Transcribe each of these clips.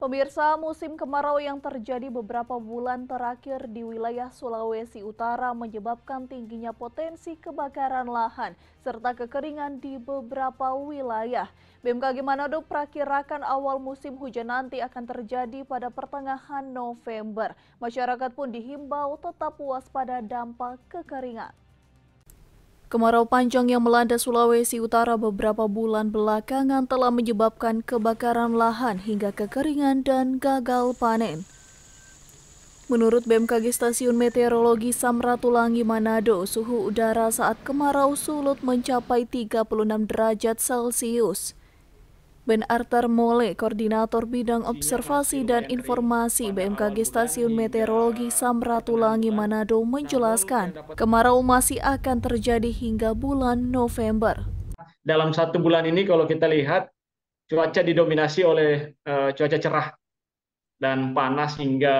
Pemirsa, musim kemarau yang terjadi beberapa bulan terakhir di wilayah Sulawesi Utara menyebabkan tingginya potensi kebakaran lahan serta kekeringan di beberapa wilayah. BMKG Manado perakirakan awal musim hujan nanti akan terjadi pada pertengahan November. Masyarakat pun dihimbau tetap waspada dampak kekeringan. Kemarau panjang yang melanda Sulawesi Utara beberapa bulan belakangan telah menyebabkan kebakaran lahan hingga kekeringan dan gagal panen. Menurut BMKG Stasiun Meteorologi Samratulangi Manado, suhu udara saat kemarau sulut mencapai 36 derajat Celcius. Ben Arthur Mole, Koordinator Bidang Observasi dan Informasi BMKG Stasiun Meteorologi Samratulangi Manado menjelaskan, kemarau masih akan terjadi hingga bulan November. Dalam satu bulan ini kalau kita lihat, cuaca didominasi oleh uh, cuaca cerah dan panas hingga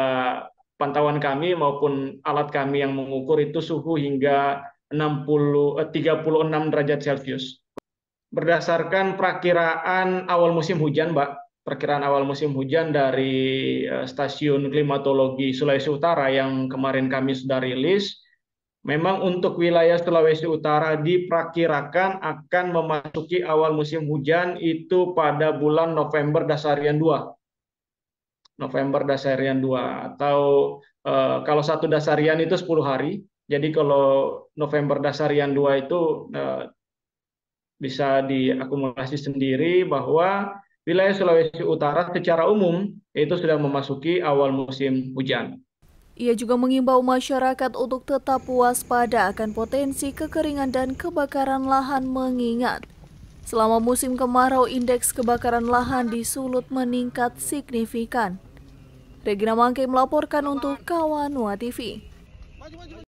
pantauan kami maupun alat kami yang mengukur itu suhu hingga 60 36 eh, derajat Celcius berdasarkan perkiraan awal musim hujan, Mbak. Perkiraan awal musim hujan dari eh, Stasiun Klimatologi Sulawesi Utara yang kemarin kami sudah rilis, memang untuk wilayah Sulawesi Utara diperkirakan akan memasuki awal musim hujan itu pada bulan November dasarian 2. November dasarian 2 atau eh, kalau satu dasarian itu 10 hari. Jadi kalau November dasarian 2 itu eh, bisa diakumulasi sendiri bahwa wilayah Sulawesi Utara secara umum itu sudah memasuki awal musim hujan. Ia juga mengimbau masyarakat untuk tetap waspada akan potensi kekeringan dan kebakaran lahan mengingat selama musim kemarau indeks kebakaran lahan di Sulut meningkat signifikan. Regina Mangke melaporkan untuk Kawanua TV.